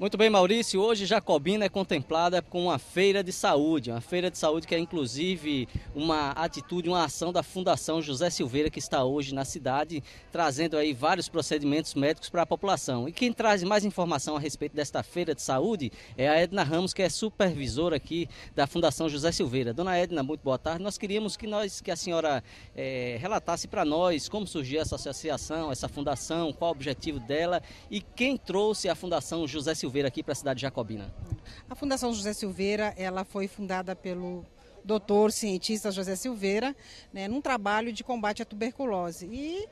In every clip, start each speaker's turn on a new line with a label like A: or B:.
A: Muito bem, Maurício. Hoje Jacobina é contemplada com uma feira de saúde, uma feira de saúde que é inclusive uma atitude, uma ação da Fundação José Silveira que está hoje na cidade, trazendo aí vários procedimentos médicos para a população. E quem traz mais informação a respeito desta feira de saúde é a Edna Ramos, que é supervisora aqui da Fundação José Silveira. Dona Edna, muito boa tarde. Nós queríamos que nós, que a senhora é, relatasse para nós como surgiu essa associação, essa fundação, qual o objetivo dela e quem trouxe a Fundação José Silveira Silveira aqui para a cidade jacobina?
B: A Fundação José Silveira, ela foi fundada pelo doutor cientista José Silveira, né, num trabalho de combate à tuberculose. E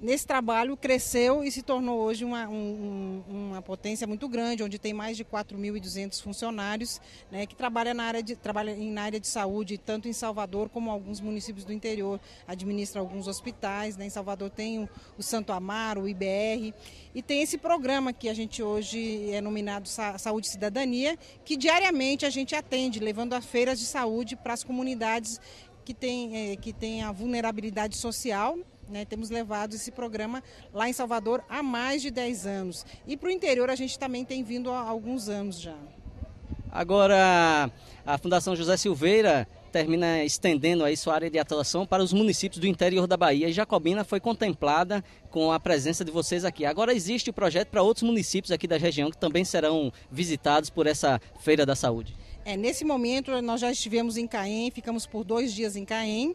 B: nesse trabalho cresceu e se tornou hoje uma, um, uma potência muito grande, onde tem mais de 4.200 funcionários né, que trabalham na área de, trabalha na área de saúde, tanto em Salvador como alguns municípios do interior, administra alguns hospitais. Né, em Salvador tem o, o Santo Amaro, o IBR, e tem esse programa que a gente hoje é nominado Sa Saúde e Cidadania, que diariamente a gente atende, levando a feiras de saúde para as comunidades que têm é, que tem a vulnerabilidade social né, temos levado esse programa lá em Salvador há mais de 10 anos. E para o interior a gente também tem vindo há alguns anos já.
A: Agora, a Fundação José Silveira termina estendendo aí sua área de atuação para os municípios do interior da Bahia. E Jacobina foi contemplada com a presença de vocês aqui. Agora existe o projeto para outros municípios aqui da região que também serão visitados por essa Feira da Saúde.
B: É, nesse momento nós já estivemos em Caém, ficamos por dois dias em Caém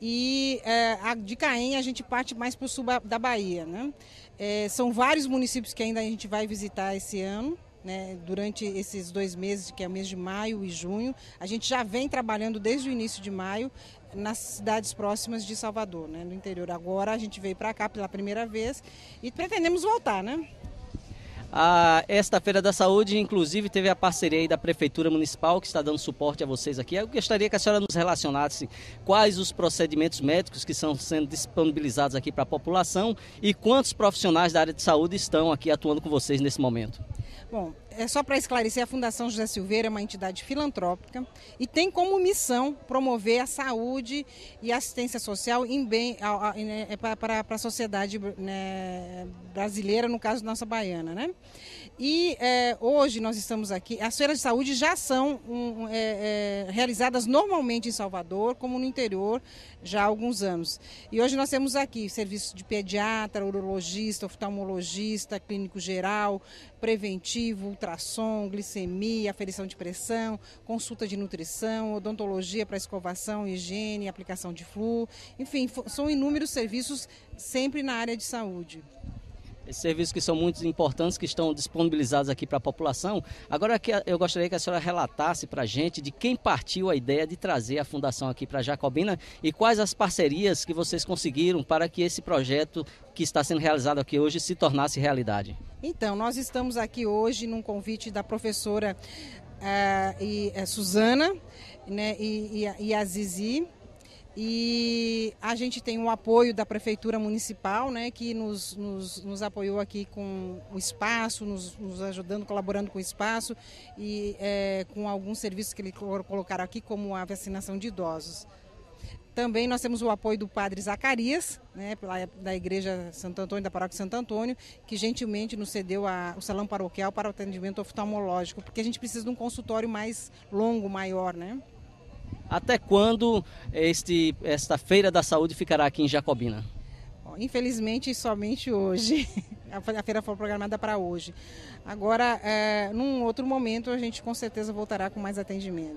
B: e é, a, de Caém a gente parte mais para o sul da Bahia. Né? É, são vários municípios que ainda a gente vai visitar esse ano. Né, durante esses dois meses, que é o mês de maio e junho. A gente já vem trabalhando desde o início de maio nas cidades próximas de Salvador, né, no interior. Agora a gente veio para cá pela primeira vez e pretendemos voltar, né?
A: A, esta Feira da Saúde, inclusive, teve a parceria da Prefeitura Municipal, que está dando suporte a vocês aqui. Eu gostaria que a senhora nos relacionasse quais os procedimentos médicos que estão sendo disponibilizados aqui para a população e quantos profissionais da área de saúde estão aqui atuando com vocês nesse momento.
B: Bom, é só para esclarecer, a Fundação José Silveira é uma entidade filantrópica e tem como missão promover a saúde e assistência social em bem para a né, é sociedade né, brasileira, no caso nossa baiana, né? E é, hoje nós estamos aqui. As feiras de saúde já são um, é, é, realizadas normalmente em Salvador, como no interior, já há alguns anos. E hoje nós temos aqui serviço de pediatra, urologista, oftalmologista, clínico geral, preventivo, ultrassom, glicemia, aferição de pressão, consulta de nutrição, odontologia para escovação, higiene, aplicação de flu, enfim, são inúmeros serviços sempre na área de saúde.
A: Esses serviços que são muito importantes, que estão disponibilizados aqui para a população. Agora que eu gostaria que a senhora relatasse para a gente de quem partiu a ideia de trazer a fundação aqui para Jacobina e quais as parcerias que vocês conseguiram para que esse projeto que está sendo realizado aqui hoje se tornasse realidade.
B: Então, nós estamos aqui hoje num convite da professora uh, e, uh, Suzana né, e, e, e a Zizi e a gente tem o apoio da Prefeitura Municipal, né, que nos, nos, nos apoiou aqui com o espaço, nos, nos, ajudando, colaborando com o espaço e é, com alguns serviços que eles colocaram aqui, como a vacinação de idosos. Também nós temos o apoio do Padre Zacarias, né, da Igreja Santo Antônio, da Paróquia Santo Antônio, que gentilmente nos cedeu a, o salão paroquial para o atendimento oftalmológico, porque a gente precisa de um consultório mais longo, maior, né?
A: Até quando este, esta Feira da Saúde ficará aqui em Jacobina?
B: Infelizmente, somente hoje. A feira foi programada para hoje. Agora, é, num outro momento, a gente com certeza voltará com mais atendimento.